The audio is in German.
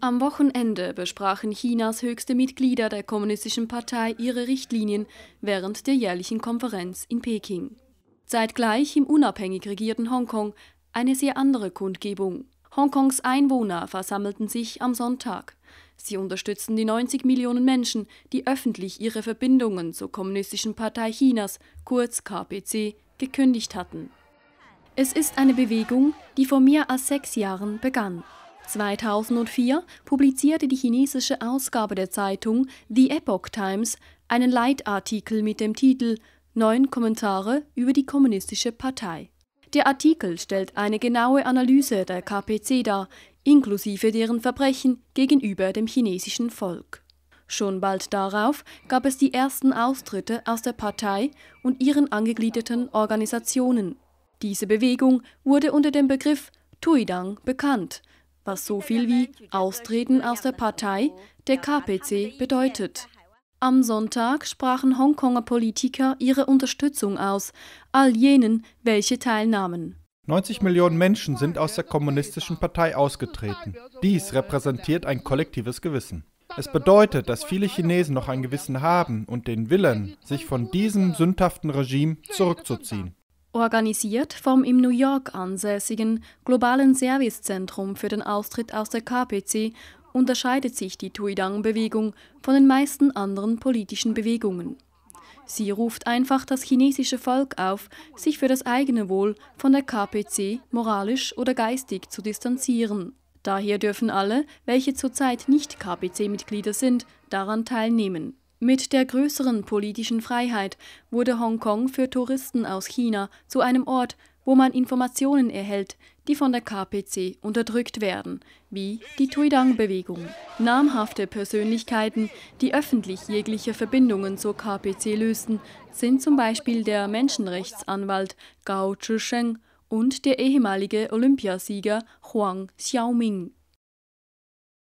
Am Wochenende besprachen Chinas höchste Mitglieder der Kommunistischen Partei ihre Richtlinien während der jährlichen Konferenz in Peking. Zeitgleich im unabhängig regierten Hongkong eine sehr andere Kundgebung. Hongkongs Einwohner versammelten sich am Sonntag. Sie unterstützten die 90 Millionen Menschen, die öffentlich ihre Verbindungen zur Kommunistischen Partei Chinas, kurz KPC, gekündigt hatten. Es ist eine Bewegung, die vor mehr als sechs Jahren begann. 2004 publizierte die chinesische Ausgabe der Zeitung The Epoch Times einen Leitartikel mit dem Titel Neun Kommentare über die Kommunistische Partei. Der Artikel stellt eine genaue Analyse der KPC dar, inklusive deren Verbrechen gegenüber dem chinesischen Volk. Schon bald darauf gab es die ersten Austritte aus der Partei und ihren angegliederten Organisationen. Diese Bewegung wurde unter dem Begriff Tuidang bekannt, was so viel wie Austreten aus der Partei der KPC bedeutet. Am Sonntag sprachen Hongkonger Politiker ihre Unterstützung aus, all jenen, welche teilnahmen. 90 Millionen Menschen sind aus der kommunistischen Partei ausgetreten. Dies repräsentiert ein kollektives Gewissen. Es bedeutet, dass viele Chinesen noch ein Gewissen haben und den Willen, sich von diesem sündhaften Regime zurückzuziehen. Organisiert vom im New York ansässigen Globalen Servicezentrum für den Austritt aus der KPC unterscheidet sich die Tuidang-Bewegung von den meisten anderen politischen Bewegungen. Sie ruft einfach das chinesische Volk auf, sich für das eigene Wohl von der KPC moralisch oder geistig zu distanzieren. Daher dürfen alle, welche zurzeit nicht KPC-Mitglieder sind, daran teilnehmen. Mit der größeren politischen Freiheit wurde Hongkong für Touristen aus China zu einem Ort, wo man Informationen erhält, die von der KPC unterdrückt werden, wie die Tuidang-Bewegung. Namhafte Persönlichkeiten, die öffentlich jegliche Verbindungen zur KPC lösten, sind zum Beispiel der Menschenrechtsanwalt Gao Zhisheng und der ehemalige Olympiasieger Huang Xiaoming.